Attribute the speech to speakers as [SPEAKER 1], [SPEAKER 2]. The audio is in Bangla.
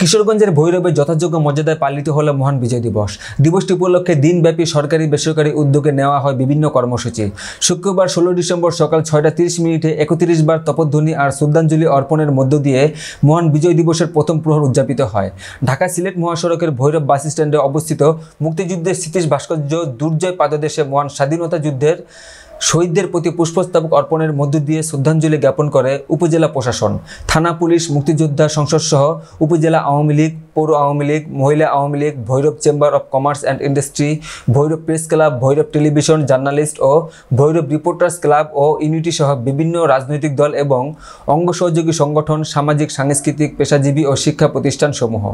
[SPEAKER 1] কিশোরগঞ্জের ভৈরবে যথাযোগ্য মর্যাদায় পালিত হলো মহান বিজয় দিবস দিবসটি উপলক্ষে দিনব্যাপী সরকারি বেসরকারি উদ্যোগে নেওয়া হয় বিভিন্ন কর্মসূচি শুক্রবার ষোলো ডিসেম্বর সকাল ছয়টা তিরিশ মিনিটে একত্রিশ বার তপধ্বনি আর শ্রদ্ধাঞ্জলি অর্পণের মধ্য দিয়ে মহান বিজয় দিবসের প্রথম প্রহর উদযাপিত হয় ঢাকা সিলেট মহাসড়কের ভৈরব বাস স্ট্যান্ডে অবস্থিত মুক্তিযুদ্ধের স্মৃতিশ ভাস্কর্য দুর্জয় পাদদেশে মহান স্বাধীনতা যুদ্ধের শহীদদের প্রতি পুষ্পস্তবক অর্পণের মধ্য দিয়ে শ্রদ্ধাঞ্জলি জ্ঞাপন করে উপজেলা প্রশাসন থানা পুলিশ মুক্তিযোদ্ধা সংসদ সহ উপজেলা আওয়ামী লীগ পৌর আওয়ামী লীগ মহিলা Awami League Bhairab chamber of commerce and industry Bhairab press club Bhairab television journalist ও ভৈরব রিপোর্টার্স ক্লাব ও ইউনিটি সহ বিভিন্ন রাজনৈতিক দল এবং অঙ্গ সহযোগী সংগঠন সামাজিক সাংস্কৃতিক পেশাজীবী ও শিক্ষা প্রতিষ্ঠানসমূহ